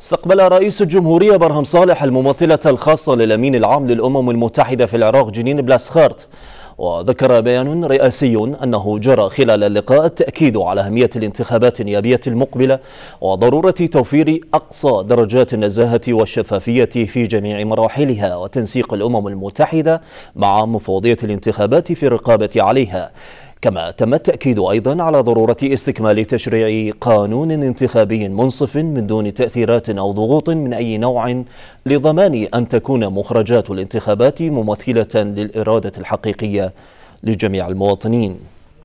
استقبل رئيس الجمهورية برهم صالح الممثلة الخاصة للأمين العام للأمم المتحدة في العراق جنين بلاسخارت وذكر بيان رئاسي أنه جرى خلال اللقاء التأكيد على أهمية الانتخابات النيابية المقبلة وضرورة توفير أقصى درجات النزاهة والشفافية في جميع مراحلها وتنسيق الأمم المتحدة مع مفوضية الانتخابات في الرقابة عليها كما تم التأكيد أيضا على ضرورة استكمال تشريع قانون انتخابي منصف من دون تأثيرات أو ضغوط من أي نوع لضمان أن تكون مخرجات الانتخابات ممثلة للإرادة الحقيقية لجميع المواطنين